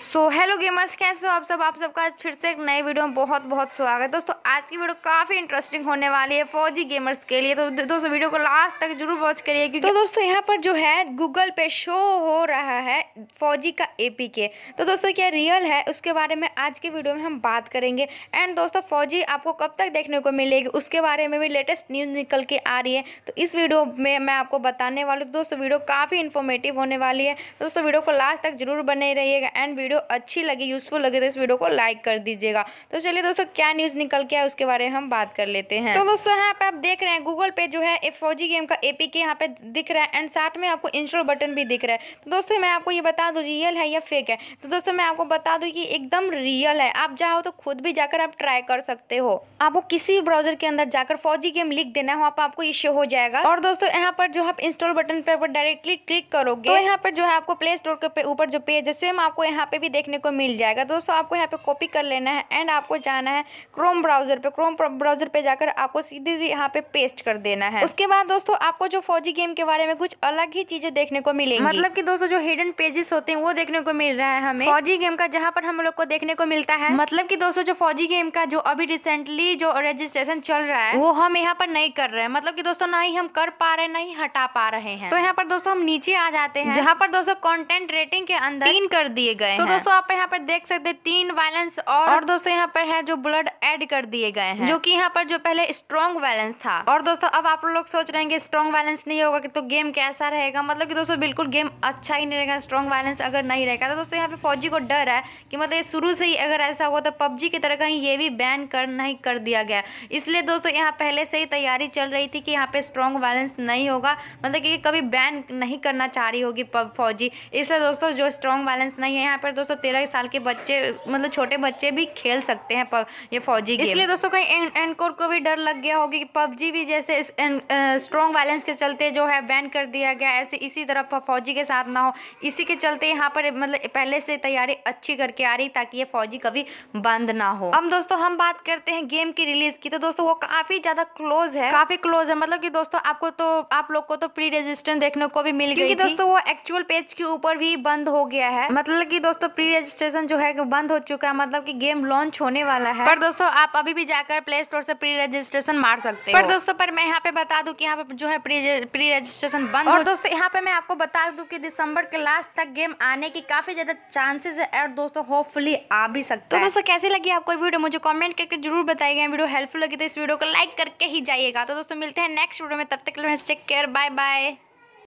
so hello gamers कैसे हो आप सब आप सबका आज फिर से एक नए वीडियो में बहुत बहुत स्वागत है दोस्तों आज की वीडियो काफ़ी इंटरेस्टिंग होने वाली है फौजी गेमर्स के लिए तो दोस्तों वीडियो को लास्ट तक जरूर वॉच करिए क्योंकि तो दोस्तों यहाँ पर जो है गूगल पे शो हो रहा है फौजी का एपीके तो दोस्तों क्या रियल है उसके बारे में आज की वीडियो में हम बात करेंगे एंड दोस्तों फौजी आपको कब तक देखने को मिलेगी उसके बारे में भी लेटेस्ट न्यूज़ निकल के आ रही है तो इस वीडियो में मैं आपको बताने वाली हूँ दोस्तों वीडियो काफ़ी इन्फॉर्मेटिव होने वाली है दोस्तों वीडियो को लास्ट तक जरूर बने रहिएगा एंड वीडियो अच्छी लगी यूज़फुल लगे तो इस वीडियो को लाइक कर दीजिएगा तो चलिए दोस्तों क्या न्यूज़ निकल के आया उसके बारे में हम बात कर लेते हैं तो दोस्तों यहाँ पे आप देख रहे हैं गूगल पे जो है फौजी गेम का ए यहाँ पे दिख रहा है एंड साथ में आपको इंस्टॉल बटन भी दिख रहा है तो दोस्तों मैं आपको ये बता दू रियल है या फेक है तो दोस्तों मैं आपको बता दू कि एकदम रियल है आप चाहो तो खुद भी जाकर आप ट्राई कर सकते हो आपको किसी ब्राउजर के अंदर जाकर फौजी गेम लिख देना वहाँ पर आपको ये हो जाएगा और दोस्तों यहाँ पर जो आप इंस्टॉल बटन पे डायरेक्टली क्लिक करोगे तो यहाँ पर जो है आपको प्ले स्टोर के ऊपर जो पेज है सेम आपको यहाँ पे भी देखने को मिल जाएगा दोस्तों आपको यहाँ पे कॉपी कर लेना है एंड आपको जाना है क्रोम ब्राउजर पे क्रोम ब्राउजर पे जाकर आपको सीधे यहाँ पे पेस्ट कर देना है उसके बाद दोस्तों आपको जो फौजी गेम के बारे में कुछ अलग ही चीजें देखने को मिले मतलब की दोस्तों जो हिडन पेजेस होते हैं वो देखने को मिल रहा है हमें फौजी गेम का जहाँ पर हम लोग को देखने को मिलता है मतलब की दोस्तों जो फौजी गेम का जो अभी रिसेंटली जो रजिस्ट्रेशन चल रहा है वो हम यहाँ पर नहीं कर रहे हैं मतलब की दोस्तों ना ही हम कर पा रहे ना ही हटा पा रहे हैं तो यहाँ पर दोस्तों हम नीचे आ जाते हैं जहाँ पर दोस्तों कंटेंट रेटिंग के अंदर तीन कर दिए गए दोस्तों आप यहाँ पर देख सकते हैं तीन वायलेंस और, और दोस्तों यहाँ पर है जो ब्लड ऐड कर दिए गए हैं जो कि यहाँ पर जो पहले स्ट्रॉन्ग बैलेंस था और दोस्तों अब आप लोग सोच रहे हैं स्ट्रॉन्ग बैलेंस नहीं होगा कि तो गेम कैसा रहेगा मतलब कि दोस्तों बिल्कुल गेम अच्छा ही नहीं रहेगा स्ट्रॉन्ग बैलेंस अगर नहीं रहेगा तो दोस्तों यहाँ पे फौजी को डर है कि मतलब शुरू से ही अगर ऐसा हुआ तो पबजी की तरह कहीं ये भी बैन कर नहीं कर दिया गया इसलिए दोस्तों यहाँ पहले से ही तैयारी चल रही थी कि यहाँ पे स्ट्रॉन्ग बैलेंस नहीं होगा मतलब कि कभी बैन नहीं करना चाह रही होगी फौजी इसलिए दोस्तों जो स्ट्रॉन्ग बैलेंस नहीं है यहाँ पर दोस्तों तेरह साल के बच्चे मतलब छोटे बच्चे भी खेल सकते हैं ये फौजी इसलिए दोस्तों कहीं एनकोर को भी डर लग गया होगी कि पबजी भी जैसे स्ट्रॉन्ग वायलेंस के चलते जो है बैन कर दिया गया ऐसे इसी तरह फौजी के साथ ना हो इसी के चलते यहाँ पर मतलब पहले से तैयारी अच्छी करके आ रही ताकि ये फौजी कभी बंद ना हो अब दोस्तों हम बात करते हैं गेम की रिलीज की तो दोस्तों वो काफी ज्यादा क्लोज है काफी क्लोज है मतलब कि दोस्तों आपको तो आप लोग को तो प्री रजिस्टर देखने को भी मिल गई दोस्तों वो एक्चुअल पेज के ऊपर भी बंद हो गया है मतलब की दोस्तों प्री रजिस्ट्रेशन जो है बंद हो चुका है मतलब की गेम लॉन्च होने वाला है पर दोस्तों दोस्तों आप अभी भी जाकर प्ले स्टोर से प्री रजिस्ट्रेशन मार सकते हैं पर दोस्तों पर मैं यहाँ पे बता दूँ कि यहाँ पे जो है प्री रजिस्ट्रेशन बंद और दोस्तों यहाँ पे मैं आपको बता दूँ कि दिसंबर के लास्ट तक गेम आने की काफी ज्यादा चांसेस है और दोस्तों होपफुली आ भी सकते तो दोस्तों कैसी लगी आपको वीडियो मुझे कॉमेंट करके जरूर बताएगा वीडियो हेल्पफुल लगी तो इस वीडियो को लाइक करके ही जाइएगा तो दोस्तों मिलते हैं नेक्स्ट वीडियो में तब तक टेक केयर बाय बाय